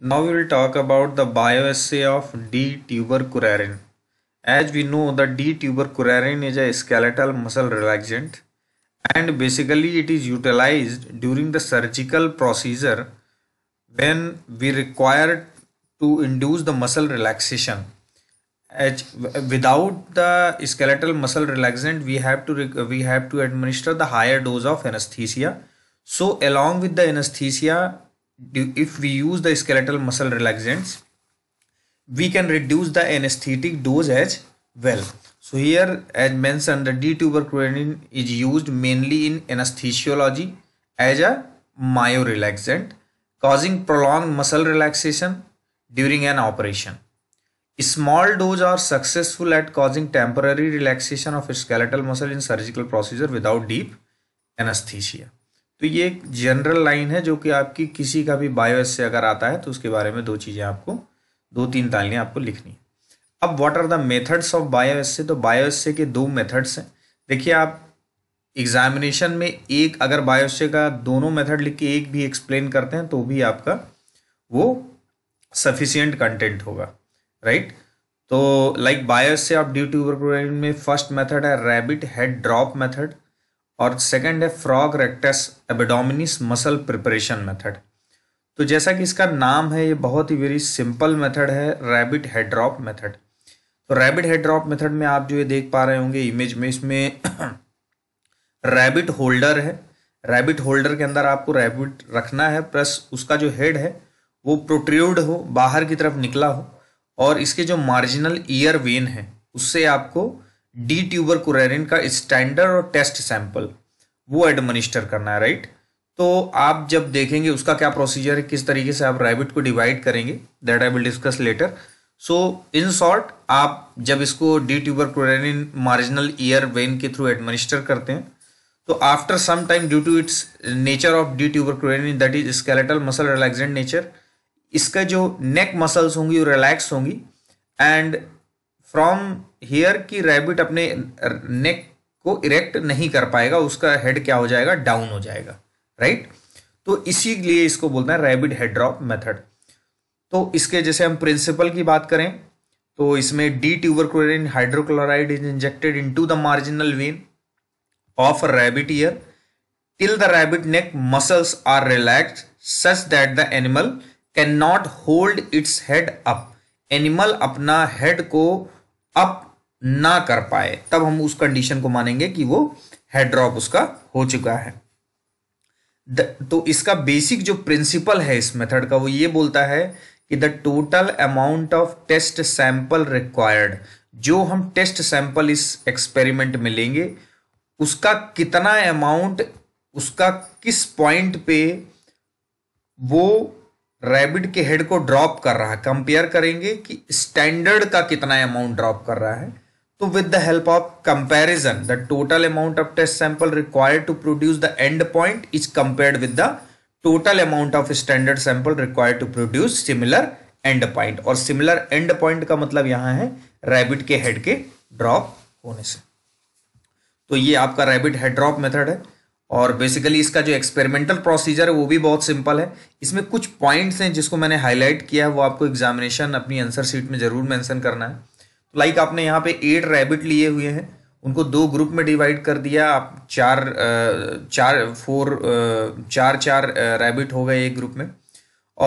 Now we will talk about the bioassay of D tuberculorin. As we know the D tuberculorin is a skeletal muscle relaxant and basically it is utilized during the surgical procedure when we require to induce the muscle relaxation. without the skeletal muscle relaxant we have to we have to administer the higher dose of anesthesia. So along with the anesthesia if we use the skeletal muscle relaxants we can reduce the anesthetic dose as well so here as mentioned the d-tuberculin is used mainly in anesthesiology as a myorelaxant causing prolonged muscle relaxation during an operation small doses are successful at causing temporary relaxation of skeletal muscle in surgical procedure without deep anesthesia तो ये एक general line है जो कि आपकी किसी का भी बायो से अगर आता है तो उसके बारे में दो चीज़ें आपको दो तीन तालियां आपको लिखनी है अब what are the methods of bioassay तो बायो से के दो मेथड्स हैं देखिए आप एग्जामिनेशन में एक अगर बायोस्टे का दोनों मेथड लिख के एक भी एक्सप्लेन करते हैं तो भी आपका वो सफिशियंट कंटेंट होगा राइट तो लाइक like बायोस से आप ड्यू ट्यूबर में फर्स्ट मेथड है रैबिट हेड ड्रॉप मेथड और सेकंड है frog rectus abdominis muscle preparation method तो जैसा कि इसका नाम है ये बहुत ही वेरी सिंपल मेथड है रैबिट हेड्रॉप मेथड तो रैबिट हेड्रॉप मेथड में आप जो ये देख पा रहे होंगे इमेज में इसमें रैबिट होल्डर है रैबिट होल्डर के अंदर आपको रैबिट रखना है प्लस उसका जो हेड है वो प्रोट्रूड हो बाहर की तरफ निकला हो और इसके जो मार्जिनल ईयर वेन है उससे आपको डी ट्यूबर कुरेरिन का स्टैंडर्ड और टेस्ट सैंपल वो एडमिनिस्टर करना है राइट तो आप जब देखेंगे उसका क्या प्रोसीजर है किस तरीके से आप रैबिट को डिवाइड करेंगे that I will discuss later so in short आप जब इसको D tubocurarine marginal ear vein के थ्रू एडमिनिस्टर करते हैं तो after some time due to its nature of D tubocurarine that is skeletal muscle relaxant nature इसका जो neck muscles होंगी वो रिलैक्स होंगी एंड फ्रॉम हेयर की रैबिट अपने नेक को इरेक्ट नहीं कर पाएगा उसका हेड क्या हो जाएगा डाउन हो जाएगा राइट तो इसी लिए इसको बोलते हैं रैबिट हेड ड्रॉप मेथड तो इसके जैसे हम प्रिंसिपल की बात करें तो इसमें D tubocurarine hydrochloride is injected into the marginal vein of rabbit ear till the rabbit neck muscles are relax such that the animal can not hold its head up animal अपना head को up ना कर पाए तब हम उस condition को मानेंगे कि वो हेड ड्रॉप उसका हो चुका है द, तो इसका बेसिक जो प्रिंसिपल है इस मेथड का वो ये बोलता है कि the total amount of test sample required जो हम टेस्ट सैंपल इस एक्सपेरिमेंट में लेंगे उसका कितना अमाउंट उसका किस पॉइंट पे वो रैबिट के हेड को ड्रॉप कर रहा है कंपेयर करेंगे कि स्टैंडर्ड का कितना अमाउंट ड्रॉप कर रहा है तो with the help of comparison the total amount of test sample required to produce the end point is compared with the total amount of standard sample required to produce similar end point और similar end point का मतलब यहां है rabbit के head के drop होने से तो ये आपका रैबिट हेड ड्रॉप मेथड है और बेसिकली इसका जो एक्सपेरिमेंटल प्रोसीजर है वो भी बहुत सिंपल है इसमें कुछ पॉइंट्स हैं जिसको मैंने हाईलाइट किया है वो आपको एग्जामिनेशन अपनी आंसर शीट में ज़रूर मेंशन करना है तो लाइक आपने यहाँ पे एट रैबिट लिए हुए हैं उनको दो ग्रुप में डिवाइड कर दिया आप चार चार फोर चार चार रैबिट हो गए एक ग्रुप में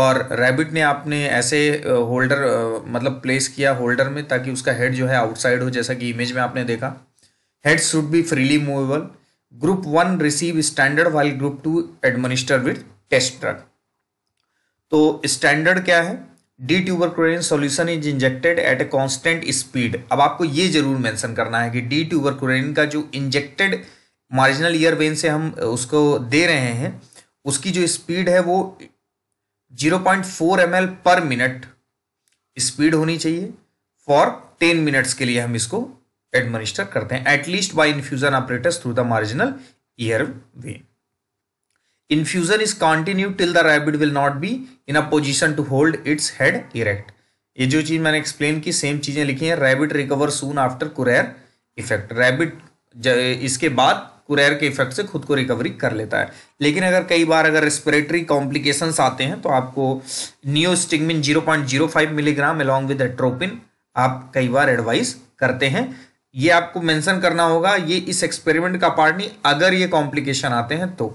और रैबिट ने आपने ऐसे होल्डर मतलब प्लेस किया होल्डर में ताकि उसका हेड जो है आउटसाइड हो जैसा कि इमेज में आपने देखा head should be freely movable group one receive standard while group two administer with test drug तो स्टैंडर्ड क्या है D tubo tubocurarine solution is injected at a constant speed अब आपको ये जरूर मैंसन करना है कि डी ट्यूबर ट्यूबरक्लोरिन का जो इंजेक्टेड मार्जिनल ईयर वेन से हम उसको दे रहे हैं उसकी जो स्पीड है वो 0.4 पॉइंट पर मिनट स्पीड होनी चाहिए फॉर 10 मिनट्स के लिए हम इसको एडमिनिस्टर करते हैं at least by infusion operators through the marginal ear vein infusion is continue till the rabbit will not be in a position to hold its head erect ये जो चीज मैंने एक्सप्लेन की सेम चीजें लिखी हैं rabbit recover soon after curare effect rabbit इसके बाद कुरैर के इफेक्ट से खुद को रिकवरी कर लेता है लेकिन अगर कई बार अगर रेस्पिरेटरी कॉम्प्लिकेशंस आते हैं तो आपको neostigmine 0.05 milligram along with atropine आप कई बार एडवाइस करते हैं ये आपको मेंशन करना होगा ये इस एक्सपेरिमेंट का पार्ट नहीं अगर ये कॉम्प्लिकेशन आते हैं तो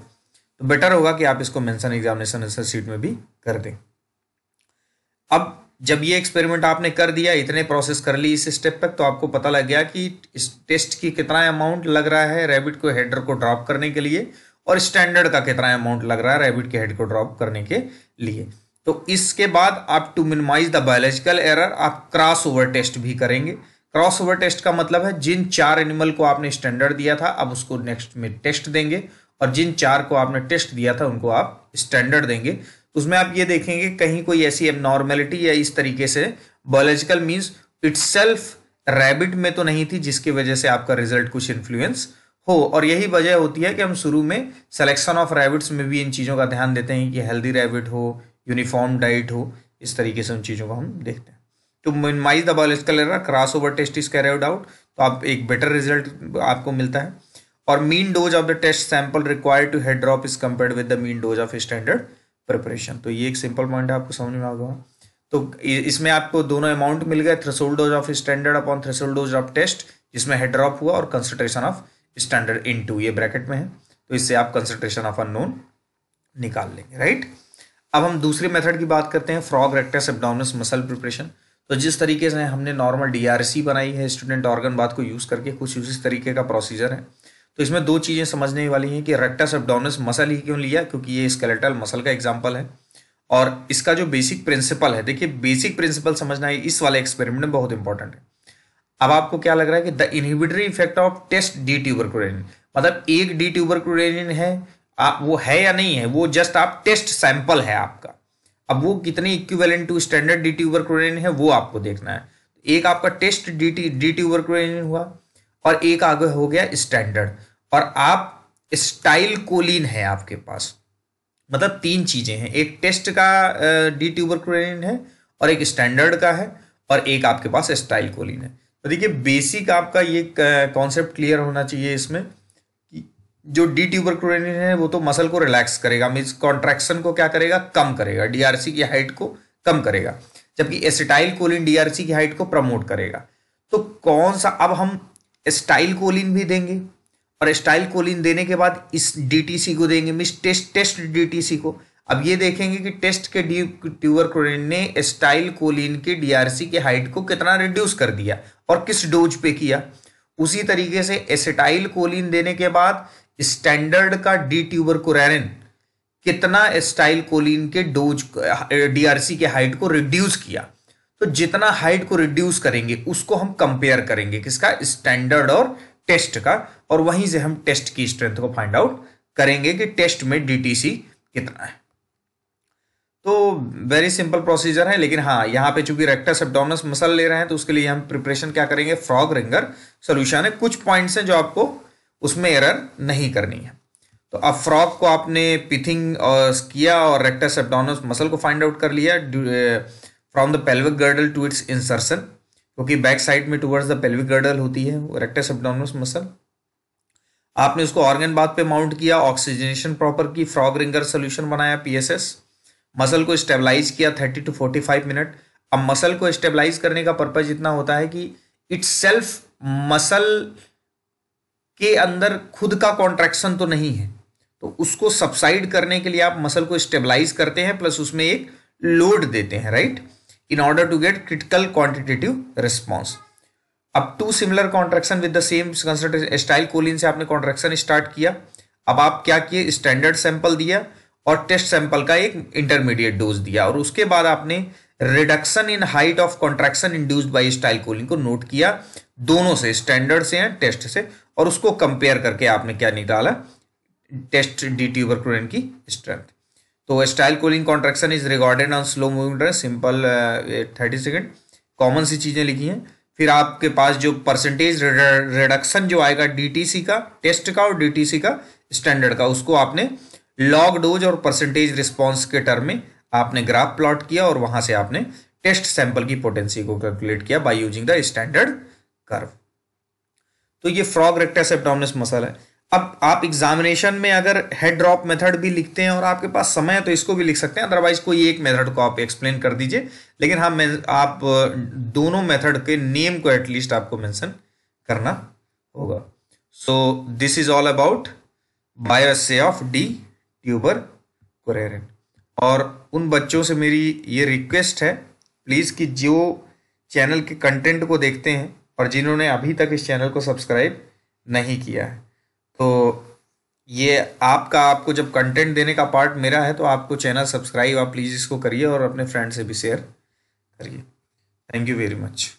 तो बेटर होगा कि आप इसको मेंशन एग्जामिनेशन आंसर में भी कर दें अब जब ये एक्सपेरिमेंट आपने कर दिया इतने प्रोसेस कर ली इस स्टेप तक तो आपको पता लग गया कि इस टेस्ट की कितना अमाउंट लग रहा है रैबिट को हेडर को ड्रॉप करने के लिए और स्टैंडर्ड का कितना अमाउंट लग रहा है रैबिट के हेड को ड्रॉप करने के लिए तो इसके बाद आप to minimise the biological error आप क्रॉस ओवर टेस्ट भी करेंगे क्रॉसओवर टेस्ट का मतलब है जिन चार एनिमल को आपने स्टैंडर्ड दिया था अब उसको नेक्स्ट में टेस्ट देंगे और जिन चार को आपने टेस्ट दिया था उनको आप स्टैंडर्ड देंगे तो उसमें आप ये देखेंगे कहीं कोई ऐसी एबनॉर्मेलिटी या इस तरीके से बायोलॉजिकल मीन्स सेल्फ रैबिट में तो नहीं थी जिसकी वजह से आपका रिजल्ट कुछ इन्फ्लुएंस हो और यही वजह होती है कि हम शुरू में सेलेक्शन ऑफ रैबिट्स में भी इन चीज़ों का ध्यान देते हैं कि हेल्दी रैबिट हो यूनिफॉर्म डाइट हो इस तरीके से उन चीज़ों को हम देखते हैं to minimise the biological error cross over test is carried out तो आप एक बेटर रिजल्ट आपको मिलता है और mean dose of the test sample required to head drop is compare with the mean dose of standard preparation तो ये एक सिंपल पॉइंट है आपको समझ में आ गया तो इसमें आपको दोनों अमाउंट मिल गए threshold dose of standard upon threshold dose of test जिसमें हेड ड्रॉप हुआ और कंसनट्रेशन ऑफ स्टैंडर्ड इन ये ब्रैकेट में है तो इससे आप कंसनट्रेशन ऑफ अननोन निकाल लेंगे राइट अब हम दूसरी मेथड की बात करते हैं frog rectus abdominis muscle preparation तो जिस तरीके से हमने नॉर्मल डीआरसी बनाई है स्टूडेंट ऑर्गन बात को यूज़ करके कुछ उसी तरीके का प्रोसीजर है तो इसमें दो चीज़ें समझने वाली हैं कि रेक्टस एबडोनस मसल ही क्यों लिया क्योंकि ये स्केलेटल मसल का एग्जाम्पल है और इसका जो बेसिक प्रिंसिपल है देखिए बेसिक प्रिंसिपल समझना है इस वाले एक्सपेरिमेंट में बहुत इंपॉर्टेंट है अब आपको क्या लग रहा है कि the inhibitory effect of test D tubocurarine मतलब एक डी ट्यूबरक्लोरिन है आप वो है या नहीं है वो जस्ट आप टेस्ट सैंपल है आपका अब वो कितने equivalent to standard D tubocurarine वो आपको देखना है एक आपका test D T D tubocurarine हुआ और एक आगे हो गया स्टैंडर्ड और आप स्टाइल कोलिन है आपके पास मतलब तीन चीज़ें हैं एक टेस्ट का डी टी ओवर है और एक स्टैंडर्ड का है और एक आपके पास स्टाइल कोलिन है तो देखिए बेसिक आपका ये कॉन्सेप्ट क्लियर होना चाहिए इसमें जो डी ट्यूबरक्रोलिन है वो तो मसल को रिलैक्स करेगा मीन्स कॉन्ट्रैक्शन को क्या करेगा कम करेगा डीआरसी की हाइट को कम करेगा जबकि एसिटाइल कोलिन डीआरसी की हाइट को प्रमोट करेगा तो कौन सा अब हम स्टाइल कोलिन भी देंगे और स्टाइल कोलिन देने के बाद इस डीटीसी को देंगे मीन्स टेस्ट टेस्ट डीटीसी को अब ये देखेंगे कि टेस्ट के डी ट्यूबर ने स्टाइल कोलिन के डीआरसी की हाइट को कितना रिड्यूस कर दिया और किस डोज पे किया उसी तरीके से एसिटाइल कोलिन देने के बाद स्टैंडर्ड का डी ट्यूबर कुरैरिन कितना स्टाइल कोलिन के डोज डीआरसी के हाइट को रिड्यूस किया तो जितना हाइट को रिड्यूस करेंगे उसको हम कंपेयर करेंगे किसका स्टैंडर्ड और टेस्ट का और वहीं से हम टेस्ट की स्ट्रेंथ को फाइंड आउट करेंगे कि टेस्ट में डीटीसी कितना है तो वेरी सिंपल प्रोसीजर है लेकिन हाँ यहाँ पे चूंकि रेक्टस एबडोमिनस मसल ले रहे हैं तो उसके लिए हम प्रिपरेशन क्या करेंगे फ्रॉग रिंगर सोल्यूशन है कुछ पॉइंट्स हैं जो आपको उसमें एरर नहीं करनी है तो अब फ्रॉक को आपने पिथिंग और किया और रेक्टस एब्डोमिनस मसल को फाइंड आउट कर लिया from the pelvic girdle to its insertion क्योंकि बैक साइड में टूवर्ड्स द पेल्विक गर्डल होती है रेक्टस मसल आपने उसको ऑर्गन बाथ पे माउंट किया ऑक्सीजनेशन प्रॉपर की फ्रॉग रिंगर सोल्यूशन बनाया पीएसएस मसल को स्टेबलाइज किया thirty to forty five minute अब मसल को स्टेबलाइज करने का पर्पज इतना होता है कि इट्स सेल्फ मसल के अंदर खुद का कॉन्ट्रैक्शन तो नहीं है तो उसको सब्साइड करने के लिए आप मसल को स्टेबलाइज करते हैं प्लस उसमें एक लोड देते हैं right in order to get critical quantitative response अब two similar contraction with the same acetylcholine से आपने कॉन्ट्रेक्शन स्टार्ट किया अब आप क्या किए स्टैंडर्ड सैंपल दिया और टेस्ट सैंपल का एक इंटरमीडिएट डोज दिया और उसके बाद आपने reduction in height of contraction induced by acetylcholine को नोट किया दोनों से स्टैंडर्ड से या टेस्ट से और उसको कंपेयर करके आपने क्या निकाला टेस्ट डी ट्यूबर क्लोरेन की स्ट्रेंथ तो acetylcholine contraction is recorded on slow moving dress simple thirty second common सी चीज़ें लिखी हैं फिर आपके पास जो परसेंटेज रिडक्शन जो आएगा डीटीसी का टेस्ट का और डीटीसी का स्टैंडर्ड का उसको आपने लॉग डोज और परसेंटेज रिस्पॉन्स के टर्म में आपने ग्राफ प्लॉट किया और वहां से आपने टेस्ट सैंपल की पोटेंसी को कैलकुलेट किया by using the standard curve तो ये फ्रॉग रेक्टस एब्डोमिनस मसल है अब आप एग्जामिनेशन में अगर हेड ड्रॉप मेथड भी लिखते हैं और आपके पास समय है तो इसको भी लिख सकते हैं अदरवाइज कोई एक मेथड को आप एक्सप्लेन कर दीजिए लेकिन हाँ आप दोनों मेथड के नेम को एटलीस्ट आपको मेंशन करना होगा so this is all about bioassay of D tubocurarine और उन बच्चों से मेरी ये रिक्वेस्ट है प्लीज़ कि जो चैनल के कंटेंट को देखते हैं और जिन्होंने अभी तक इस चैनल को सब्सक्राइब नहीं किया है तो ये आपका आपको जब कंटेंट देने का पार्ट मेरा है तो आपको चैनल सब्सक्राइब आप प्लीज़ इसको करिए और अपने फ्रेंड से भी शेयर करिए थैंक यू वेरी मच